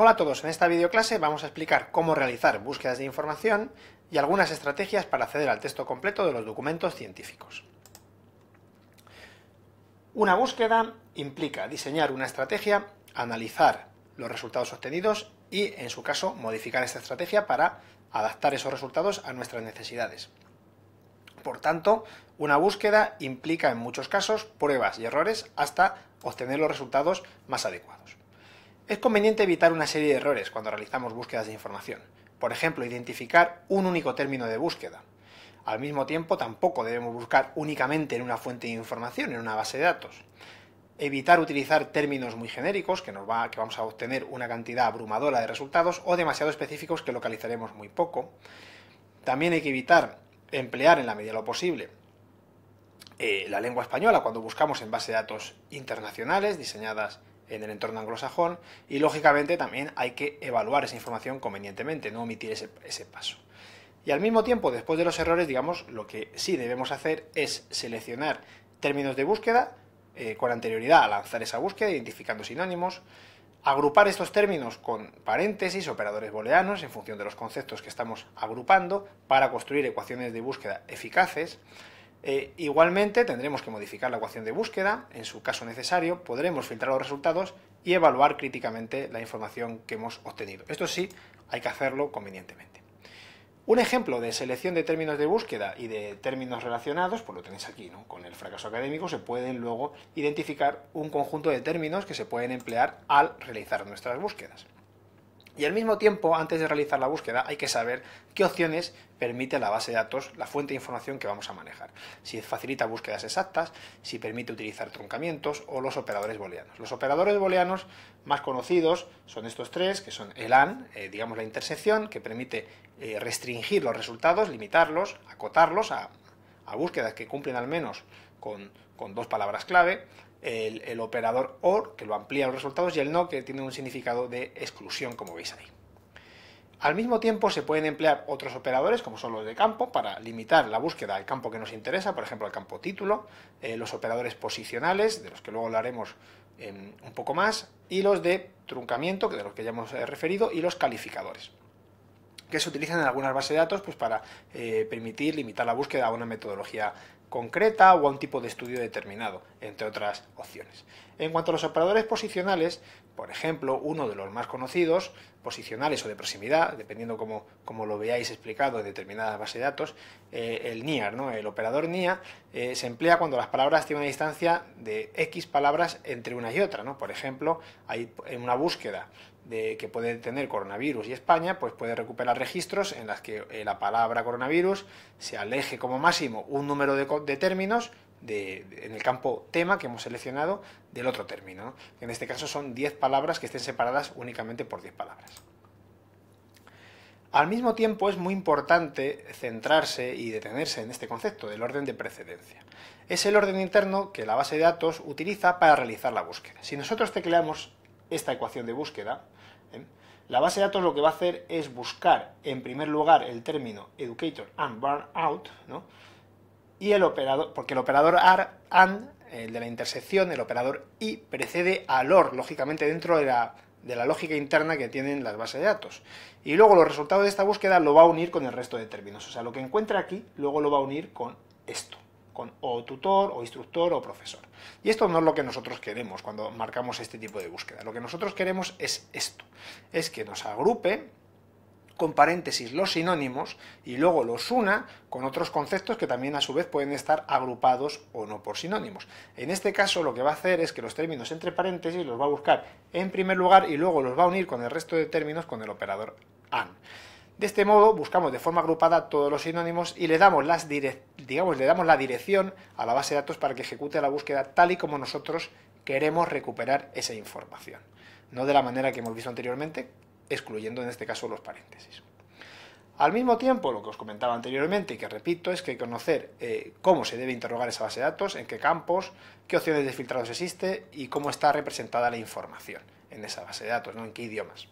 Hola a todos, en esta videoclase vamos a explicar cómo realizar búsquedas de información y algunas estrategias para acceder al texto completo de los documentos científicos. Una búsqueda implica diseñar una estrategia, analizar los resultados obtenidos y, en su caso, modificar esta estrategia para adaptar esos resultados a nuestras necesidades. Por tanto, una búsqueda implica en muchos casos pruebas y errores hasta obtener los resultados más adecuados. Es conveniente evitar una serie de errores cuando realizamos búsquedas de información. Por ejemplo, identificar un único término de búsqueda. Al mismo tiempo, tampoco debemos buscar únicamente en una fuente de información, en una base de datos. Evitar utilizar términos muy genéricos, que, nos va, que vamos a obtener una cantidad abrumadora de resultados, o demasiado específicos que localizaremos muy poco. También hay que evitar emplear en la medida de lo posible eh, la lengua española cuando buscamos en base de datos internacionales diseñadas en el entorno anglosajón y lógicamente también hay que evaluar esa información convenientemente, no omitir ese, paso. Y al mismo tiempo, después de los errores, digamos, lo que sí debemos hacer es seleccionar términos de búsqueda eh, con anterioridad a lanzar esa búsqueda, identificando sinónimos, agrupar estos términos con paréntesis, operadores booleanos, en función de los conceptos que estamos agrupando, para construir ecuaciones de búsqueda eficaces, eh, igualmente tendremos que modificar la ecuación de búsqueda, en su caso necesario, podremos filtrar los resultados y evaluar críticamente la información que hemos obtenido. Esto sí, hay que hacerlo convenientemente. Un ejemplo de selección de términos de búsqueda y de términos relacionados, pues lo tenéis aquí, ¿no? Con el fracaso académico se pueden luego identificar un conjunto de términos que se pueden emplear al realizar nuestras búsquedas. Y al mismo tiempo, antes de realizar la búsqueda, hay que saber qué opciones permite la base de datos, la fuente de información que vamos a manejar. Si facilita búsquedas exactas, si permite utilizar truncamientos o los operadores booleanos. Los operadores booleanos más conocidos son estos tres, que son el AND, eh, digamos la intersección, que permite eh, restringir los resultados, limitarlos, acotarlos a, búsquedas que cumplen al menos con dos palabras clave el, operador OR, que lo amplía los resultados, y el NO, que tiene un significado de exclusión, como veis ahí. Al mismo tiempo se pueden emplear otros operadores, como son los de campo, para limitar la búsqueda al campo que nos interesa, por ejemplo, el campo título, eh, los operadores posicionales, de los que luego hablaremos em, un poco más, y los de truncamiento, que de los que ya hemos eh, referido, y los calificadores, que se utilizan en algunas bases de datos pues, para eh, permitir limitar la búsqueda a una metodología concreta o a un tipo de estudio determinado, entre otras opciones. En cuanto a los operadores posicionales, por ejemplo, uno de los más conocidos, posicionales o de proximidad, dependiendo cómo, lo veáis explicado en determinadas bases de datos, eh, el NIAR, ¿no? el operador NIA, eh, se emplea cuando las palabras tienen una distancia de X palabras entre una y otra. Por ejemplo, hay en una búsqueda de, que puede tener coronavirus y España, pues puede recuperar registros en las que eh, la palabra coronavirus se aleje como máximo un número de, términos en el campo tema que hemos seleccionado del otro término. En este caso son 10 palabras que estén separadas únicamente por 10 palabras. Al mismo tiempo es muy importante centrarse y detenerse en este concepto del orden de precedencia. Es el orden interno que la base de datos utiliza para realizar la búsqueda. Si nosotros tecleamos esta ecuación de búsqueda, ¿eh? La base de datos lo que va a hacer es buscar, en primer lugar, el término educator and burnout, Y el operador, porque el operador and, el de la intersección, el operador y, precede al or, lógicamente dentro de la, de la lógica interna que tienen las bases de datos. Y luego los resultados de esta búsqueda lo va a unir con el resto de términos. O sea, lo que encuentra aquí, luego lo va a unir con esto con o tutor, o instructor, o profesor. Y esto no es lo que nosotros queremos cuando marcamos este tipo de búsqueda. Lo que nosotros queremos es esto, es que nos agrupe con paréntesis los sinónimos y luego los una con otros conceptos que también a su vez pueden estar agrupados o no por sinónimos. En este caso lo que va a hacer es que los términos entre paréntesis los va a buscar en primer lugar y luego los va a unir con el resto de términos con el operador AND. De este modo, buscamos de forma agrupada todos los sinónimos y le damos, las digamos, le damos la dirección a la base de datos para que ejecute la búsqueda tal y como nosotros queremos recuperar esa información, no de la manera que hemos visto anteriormente, excluyendo en este caso los paréntesis. Al mismo tiempo, lo que os comentaba anteriormente y que repito, es que hay que conocer eh, cómo se debe interrogar esa base de datos, en qué campos, qué opciones de filtrados existe y cómo está representada la información en esa base de datos, ¿no? en qué idiomas.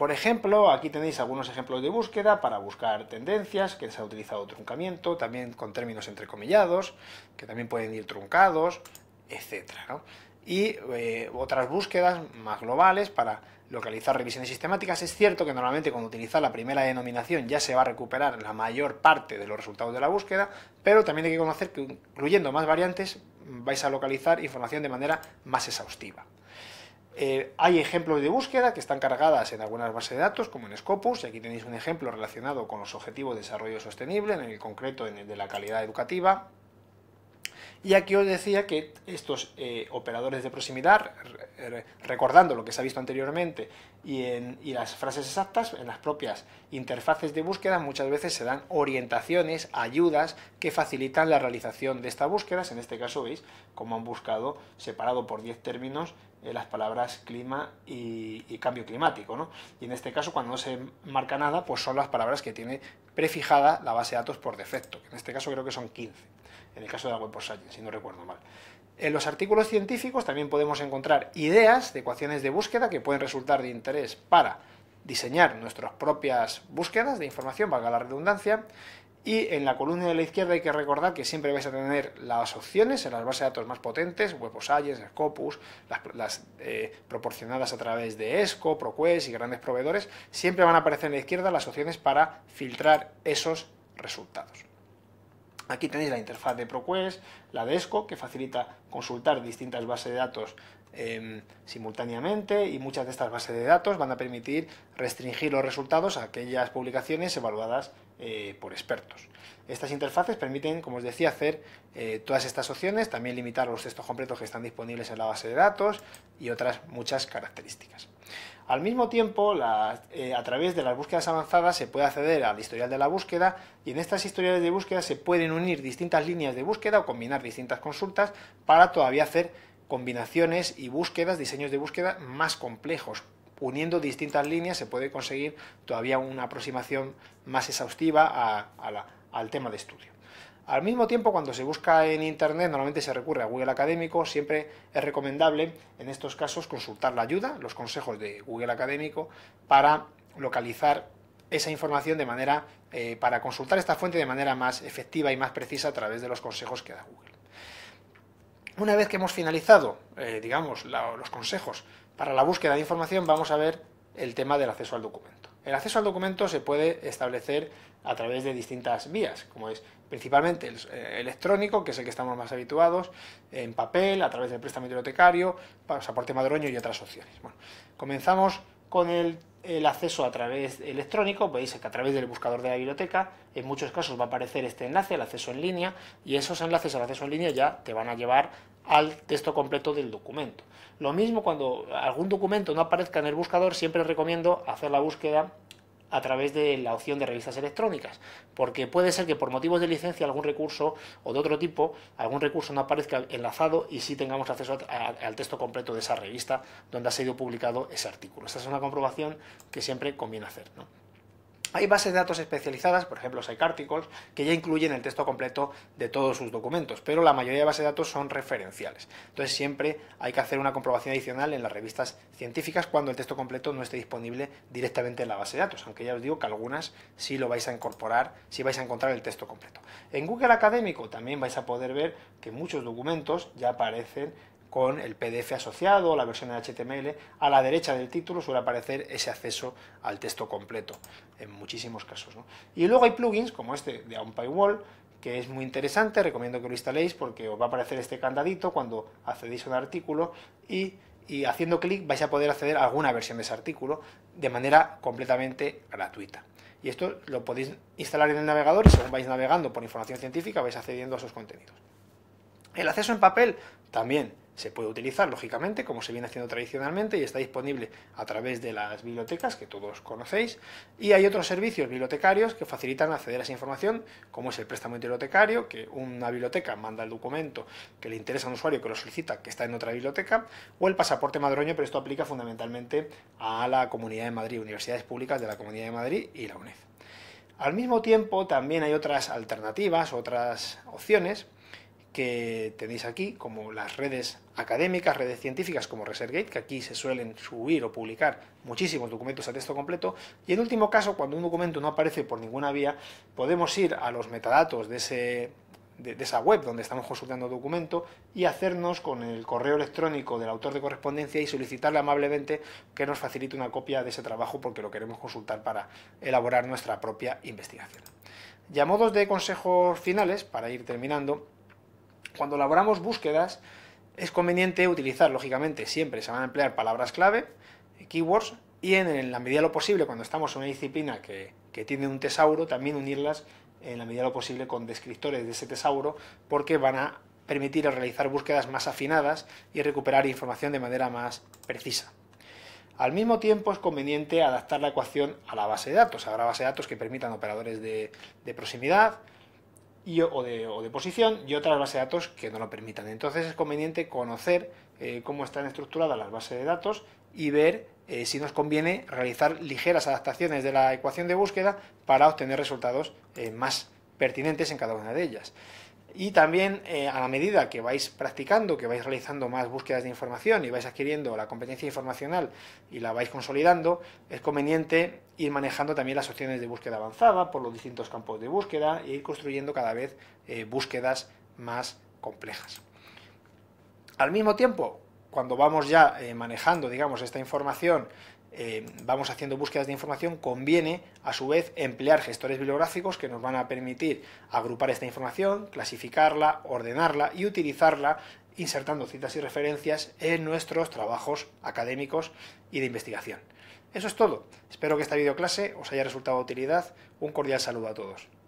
Por ejemplo, aquí tenéis algunos ejemplos de búsqueda para buscar tendencias, que se ha utilizado truncamiento, también con términos entrecomillados, que también pueden ir truncados, etc. Y eh, otras búsquedas más globales para localizar revisiones sistemáticas. Es cierto que normalmente cuando utiliza la primera denominación ya se va a recuperar la mayor parte de los resultados de la búsqueda, pero también hay que conocer que incluyendo más variantes vais a localizar información de manera más exhaustiva. Eh, hay ejemplos de búsqueda que están cargadas en algunas bases de datos, como en Scopus, y aquí tenéis un ejemplo relacionado con los objetivos de desarrollo sostenible, en el concreto en el de la calidad educativa. Y aquí os decía que estos eh, operadores de proximidad, recordando lo que se ha visto anteriormente y, en, y las frases exactas, en las propias interfaces de búsqueda muchas veces se dan orientaciones, ayudas que facilitan la realización de estas búsquedas. En este caso veis cómo han buscado separado por 10 términos eh, las palabras clima y, cambio climático. ¿no? Y en este caso, cuando no se marca nada, pues son las palabras que tiene prefijada la base de datos por defecto, en este caso creo que son 15, en el caso de la web por science, si no recuerdo mal. En los artículos científicos también podemos encontrar ideas de ecuaciones de búsqueda que pueden resultar de interés para diseñar nuestras propias búsquedas de información, valga la redundancia, y en la columna de la izquierda hay que recordar que siempre vais a tener las opciones en las bases de datos más potentes, Science, Scopus, las, eh, proporcionadas a través de ESCO, ProQuest y grandes proveedores. Siempre van a aparecer en la izquierda las opciones para filtrar esos resultados. Aquí tenéis la interfaz de ProQuest, la de ESCO, que facilita consultar distintas bases de datos Em, simultáneamente y muchas de estas bases de datos van a permitir restringir los resultados a aquellas publicaciones evaluadas eh, por expertos. Estas interfaces permiten, como os decía, hacer eh, todas estas opciones, también limitar los textos completos que están disponibles en la base de datos y otras muchas características. Al mismo tiempo, eh, a través de las búsquedas avanzadas se puede acceder al historial de la búsqueda y en estas historiales de búsqueda se pueden unir distintas líneas de búsqueda o combinar distintas consultas para todavía hacer combinaciones y búsquedas, diseños de búsqueda más complejos. Uniendo distintas líneas se puede conseguir todavía una aproximación más exhaustiva al tema de estudio. Al mismo tiempo, cuando se busca en Internet, normalmente se recurre a Google Académico, siempre es recomendable en estos casos consultar la ayuda, los consejos de Google Académico, para localizar esa información de manera, eh, para consultar esta fuente de manera más efectiva y más precisa a través de los consejos que da Google. Una vez que hemos finalizado, eh, digamos, los consejos para la búsqueda de información, vamos a ver el tema del acceso al documento. El acceso al documento se puede establecer a través de distintas vías, como es principalmente el eh, electrónico, que es el que estamos más habituados, en papel, a través del préstamo bibliotecario, pasaporte madroño y otras opciones. Bueno, comenzamos con el el acceso a través electrónico, veis pues que a través del buscador de la biblioteca, en muchos casos va a aparecer este enlace, el acceso en línea, y esos enlaces al acceso en línea ya te van a llevar al texto completo del documento. Lo mismo cuando algún documento no aparezca en el buscador, siempre recomiendo hacer la búsqueda a través de la opción de revistas electrónicas, porque puede ser que por motivos de licencia algún recurso o de otro tipo, algún recurso no aparezca enlazado y sí tengamos acceso al texto completo de esa revista donde ha sido publicado ese artículo. Esta es una comprobación que siempre conviene hacer. Hay bases de datos especializadas, por ejemplo, Psycharticles, que ya incluyen el texto completo de todos sus documentos, pero la mayoría de bases de datos son referenciales. Entonces, siempre hay que hacer una comprobación adicional en las revistas científicas cuando el texto completo no esté disponible directamente en la base de datos, aunque ya os digo que algunas sí lo vais a incorporar, sí vais a encontrar el texto completo. En Google Académico también vais a poder ver que muchos documentos ya aparecen con el PDF asociado la versión en HTML, a la derecha del título suele aparecer ese acceso al texto completo, en muchísimos casos. Y luego hay plugins como este de UnpyWall, que es muy interesante, recomiendo que lo instaléis porque os va a aparecer este candadito cuando accedéis a un artículo y, y haciendo clic vais a poder acceder a alguna versión de ese artículo de manera completamente gratuita. Y esto lo podéis instalar en el navegador y según vais navegando por información científica vais accediendo a esos contenidos. El acceso en papel también se puede utilizar, lógicamente, como se viene haciendo tradicionalmente y está disponible a través de las bibliotecas que todos conocéis. Y hay otros servicios bibliotecarios que facilitan acceder a esa información, como es el préstamo bibliotecario, que una biblioteca manda el documento que le interesa a un usuario que lo solicita, que está en otra biblioteca, o el pasaporte madroño, pero esto aplica fundamentalmente a la Comunidad de Madrid, universidades públicas de la Comunidad de Madrid y la UNED. Al mismo tiempo, también hay otras alternativas, otras opciones que tenéis aquí, como las redes académicas, redes científicas como ResearchGate, que aquí se suelen subir o publicar muchísimos documentos a texto completo, y en último caso, cuando un documento no aparece por ninguna vía, podemos ir a los metadatos de esa web donde estamos consultando el documento y hacernos con el correo electrónico del autor de correspondencia y solicitarle amablemente que nos facilite una copia de ese trabajo porque lo queremos consultar para elaborar nuestra propia investigación. Ya modos de consejos finales, para ir terminando, cuando elaboramos búsquedas, es conveniente utilizar, lógicamente, siempre se van a emplear palabras clave, keywords, y en, la medida de lo posible, cuando estamos en una disciplina que, tiene un tesauro, también unirlas en la medida de lo posible con descriptores de ese tesauro, porque van a permitir realizar búsquedas más afinadas y recuperar información de manera más precisa. Al mismo tiempo es conveniente adaptar la ecuación a la base de datos. Habrá base de datos que permitan operadores de proximidad, o, de, posición y otras bases de datos que no lo permitan. Entonces es conveniente conocer eh, cómo están estructuradas las bases de datos y ver eh, si nos conviene realizar ligeras adaptaciones de la ecuación de búsqueda para obtener resultados eh, más pertinentes en cada una de ellas. Y también eh, a la medida que vais practicando, que vais realizando más búsquedas de información y vais adquiriendo la competencia informacional y la vais consolidando, es conveniente ir manejando también las opciones de búsqueda avanzada por los distintos campos de búsqueda e ir construyendo cada vez eh, búsquedas más complejas. Al mismo tiempo, cuando vamos ya eh, manejando, esta información eh, vamos haciendo búsquedas de información, conviene a su vez emplear gestores bibliográficos que nos van a permitir agrupar esta información, clasificarla, ordenarla y utilizarla insertando citas y referencias en nuestros trabajos académicos y de investigación. Eso es todo. Espero que esta videoclase os haya resultado de utilidad. Un cordial saludo a todos.